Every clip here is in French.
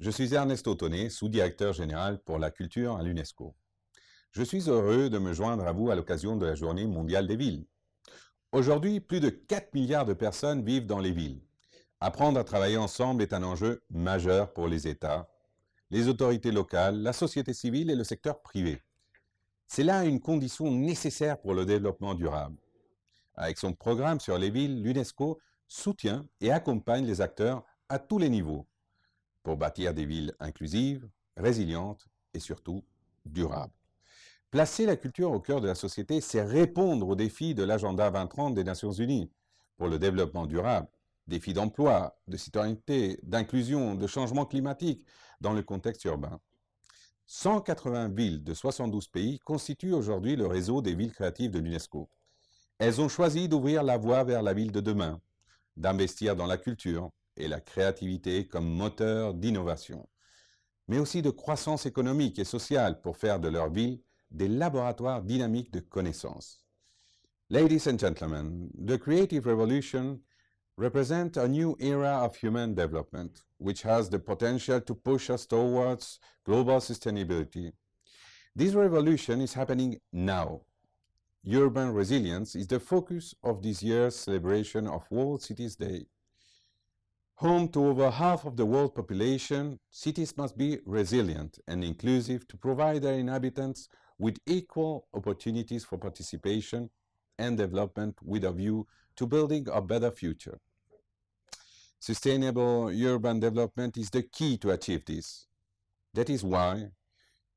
Je suis Ernesto Tonnet, sous-directeur général pour la culture à l'UNESCO. Je suis heureux de me joindre à vous à l'occasion de la Journée mondiale des villes. Aujourd'hui, plus de 4 milliards de personnes vivent dans les villes. Apprendre à travailler ensemble est un enjeu majeur pour les États, les autorités locales, la société civile et le secteur privé. C'est là une condition nécessaire pour le développement durable. Avec son programme sur les villes, l'UNESCO soutient et accompagne les acteurs à tous les niveaux, pour bâtir des villes inclusives, résilientes et surtout durables. Placer la culture au cœur de la société, c'est répondre aux défis de l'agenda 2030 des Nations Unies pour le développement durable, défis d'emploi, de citoyenneté, d'inclusion, de changement climatique dans le contexte urbain. 180 villes de 72 pays constituent aujourd'hui le réseau des villes créatives de l'UNESCO. Elles ont choisi d'ouvrir la voie vers la ville de demain, d'investir dans la culture, et la créativité comme moteur d'innovation, mais aussi de croissance économique et sociale pour faire de leur ville des laboratoires dynamiques de connaissances. Ladies and gentlemen, the Creative Revolution represents a new era of human development, which has the potential to push us towards global sustainability. This revolution is happening now. Urban resilience is the focus of this year's celebration of World Cities Day. Home to over half of the world population, cities must be resilient and inclusive to provide their inhabitants with equal opportunities for participation and development with a view to building a better future. Sustainable urban development is the key to achieve this. That is why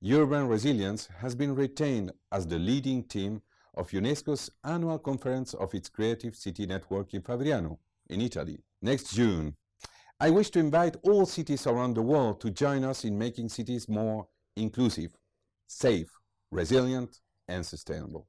urban resilience has been retained as the leading theme of UNESCO's annual conference of its Creative City Network in Fabriano, in Italy, next June I wish to invite all cities around the world to join us in making cities more inclusive, safe, resilient, and sustainable.